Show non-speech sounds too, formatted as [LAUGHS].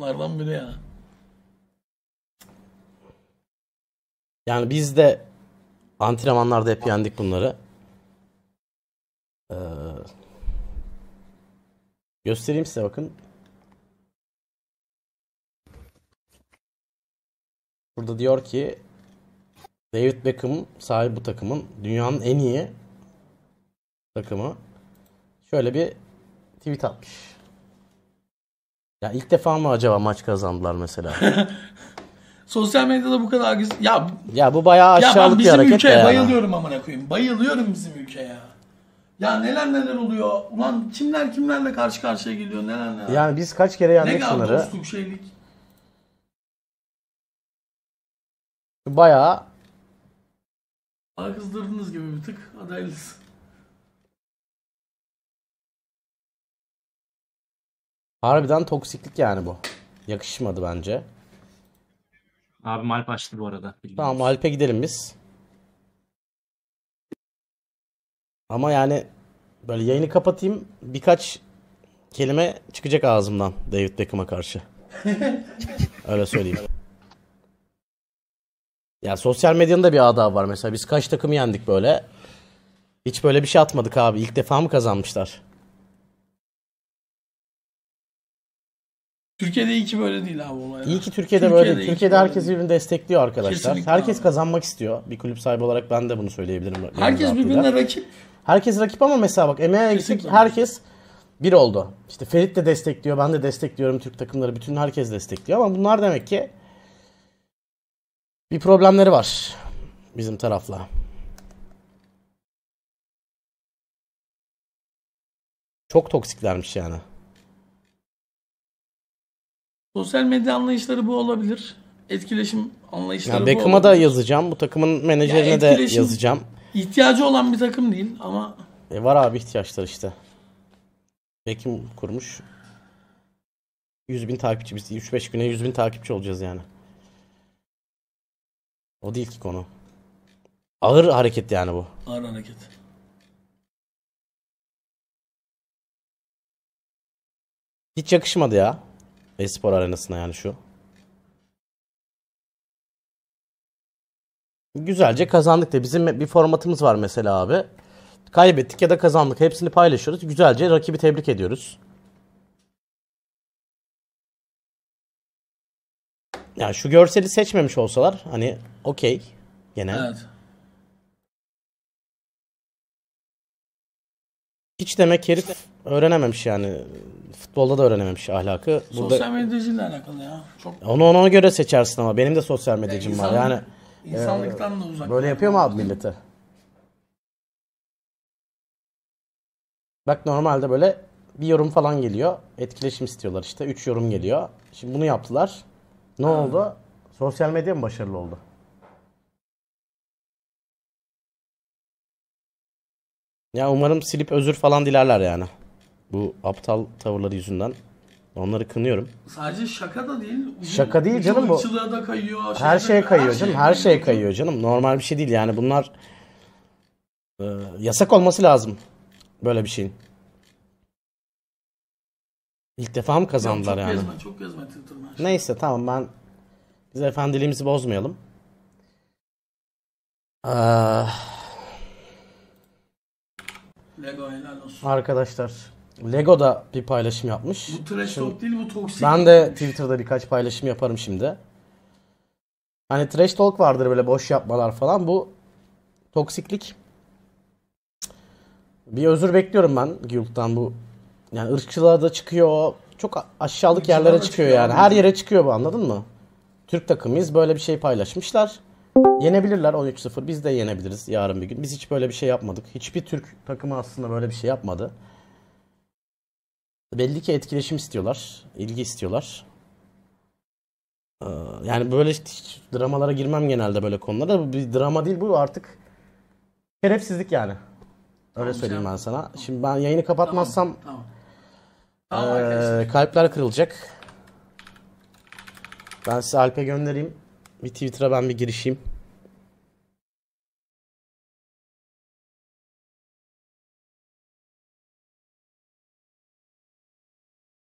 Lardan biri ya. Yani biz de antrenmanlarda hep yendik bunları. Ee, göstereyim size bakın. Burada diyor ki David Beckham sahibi bu takımın dünyanın en iyi takımı. Şöyle bir tweet atmış. Ya ilk defa mı acaba maç kazandılar mesela? [LAUGHS] Sosyal medyada bu kadar güzel. Ya ya bu bayağı aşağılık bir hareket. Ya ben bizim ülkeye ya. bayılıyorum amına koyayım. Bayılıyorum bizim ülkeye ya. Ya neler neler oluyor. Ulan kimler kimlerle karşı karşıya geliyor neler neler. Yani biz kaç kere yandık ne Ne dostluk şeylik. Bayağı. Bana kızdırdığınız gibi bir tık adaylısın. Harbiden toksiklik yani bu. Yakışmadı bence. Abi Malp açtı bu arada. Tamam Malp'e gidelim biz. Ama yani böyle yayını kapatayım birkaç kelime çıkacak ağzımdan David Beckham'a karşı. [LAUGHS] Öyle söyleyeyim. Ya sosyal medyanın da bir adabı var mesela. Biz kaç takımı yendik böyle. Hiç böyle bir şey atmadık abi. İlk defa mı kazanmışlar? Türkiye'de iyi ki böyle değil abi olay. İyi ki Türkiye'de, Türkiye'de böyle değil. Türkiye'de herkes birbirini destekliyor arkadaşlar. Kesinlikle herkes abi. kazanmak istiyor. Bir kulüp sahibi olarak ben de bunu söyleyebilirim. Herkes birbirine rakip. Herkes rakip ama mesela bak EMEA eksik herkes bir oldu. İşte Ferit de destekliyor, ben de destekliyorum Türk takımları. Bütün herkes destekliyor ama bunlar demek ki bir problemleri var bizim tarafla. Çok toksiklermiş yani. Sosyal medya anlayışları bu olabilir. Etkileşim anlayışları ya bu Beckham'a da yazacağım. Bu takımın menajerine ya de yazacağım. İhtiyacı olan bir takım değil ama... E var abi ihtiyaçlar işte. Beckham kurmuş. 100 bin takipçi. Biz 3-5 güne 100 bin takipçi olacağız yani. O değil ki konu. Ağır hareket yani bu. Ağır hareket. Hiç yakışmadı ya. Espor arenasına yani şu. Güzelce kazandık da bizim bir formatımız var mesela abi. Kaybettik ya da kazandık hepsini paylaşıyoruz. Güzelce rakibi tebrik ediyoruz. Yani şu görseli seçmemiş olsalar hani okey gene. Evet. Hiç demek herif öğrenememiş yani futbolda da öğrenememiş ahlakı. Burada... Sosyal medyacıyla alakalı ya. Çok... Onu ona göre seçersin ama benim de sosyal medyacım yani insanlık, var. Yani insanlıktan da e, uzak. Böyle yapıyor mu abi millete? Bak normalde böyle bir yorum falan geliyor. Etkileşim istiyorlar işte. Üç yorum geliyor. Şimdi bunu yaptılar. Ne ha. oldu? Sosyal medya mı başarılı oldu? Ya umarım silip özür falan dilerler yani. Bu aptal tavırları yüzünden onları kınıyorum. Sadece şaka da değil. Uzun, Şaka değil canım bu. ırkçılığa da kayıyor. Her şeye da- kayıyor canım. Her şeye kayıyor canım. Normal bir şey değil yani bunlar e, yasak olması lazım böyle bir şeyin. İlk defa mı kazandılar Çok yani? gezme, çok gezme Neyse tamam ben biz efendiliğimizi bozmayalım. Ah, ee, Lego helal olsun. arkadaşlar Lego da bir paylaşım yapmış. Bu trash talk değil bu toksik. Ben de Twitter'da birkaç paylaşım yaparım şimdi. Hani trash talk vardır böyle boş yapmalar falan. Bu toksiklik. Bir özür bekliyorum ben Guild'dan bu. Yani ırkçılığa da çıkıyor. Çok aşağılık yerlere çıkıyor, çıkıyor yani. Her yere çıkıyor bu anladın mı? Türk takımıyız böyle bir şey paylaşmışlar. Yenebilirler 13-0. Biz de yenebiliriz yarın bir gün. Biz hiç böyle bir şey yapmadık. Hiçbir Türk takımı aslında böyle bir şey yapmadı. Belli ki etkileşim istiyorlar, ilgi istiyorlar. Ee, yani böyle hiç dramalara girmem genelde böyle konulara. Bir drama değil bu artık şerefsizlik yani. Öyle tamam, söyleyeyim ben sana. Tamam. Şimdi ben yayını kapatmazsam tamam, ee, tamam. Tamam, kalpler kırılacak. Ben size Alp'e göndereyim. Bir Twitter'a ben bir girişeyim.